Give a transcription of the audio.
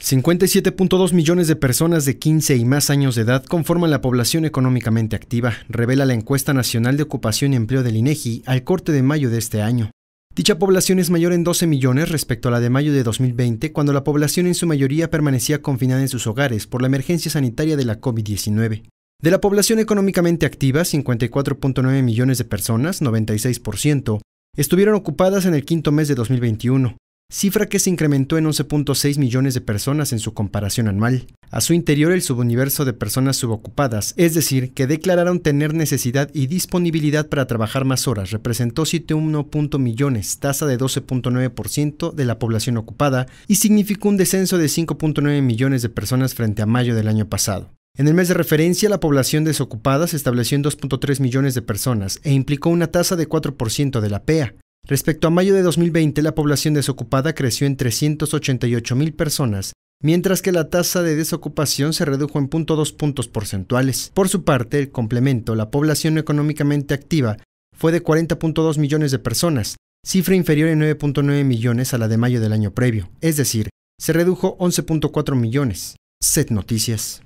57.2 millones de personas de 15 y más años de edad conforman la población económicamente activa, revela la encuesta nacional de ocupación y empleo del INEGI e al corte de mayo de este año. Dicha población es mayor en 12 millones respecto a la de mayo de 2020, cuando la población en su mayoría permanecía confinada en sus hogares por la emergencia sanitaria de la COVID-19. De la población económicamente activa, 54.9 millones de personas, 96%, estuvieron ocupadas en el quinto mes de 2021, cifra que se incrementó en 11.6 millones de personas en su comparación anual. A su interior el subuniverso de personas subocupadas, es decir, que declararon tener necesidad y disponibilidad para trabajar más horas, representó 7.1 millones, tasa de 12.9% de la población ocupada, y significó un descenso de 5.9 millones de personas frente a mayo del año pasado. En el mes de referencia, la población desocupada se estableció en 2.3 millones de personas e implicó una tasa de 4% de la PEA, Respecto a mayo de 2020, la población desocupada creció en 388 mil personas, mientras que la tasa de desocupación se redujo en 0.2 puntos porcentuales. Por su parte, el complemento, la población económicamente activa, fue de 40.2 millones de personas, cifra inferior en 9.9 millones a la de mayo del año previo, es decir, se redujo 11.4 millones. Set Noticias.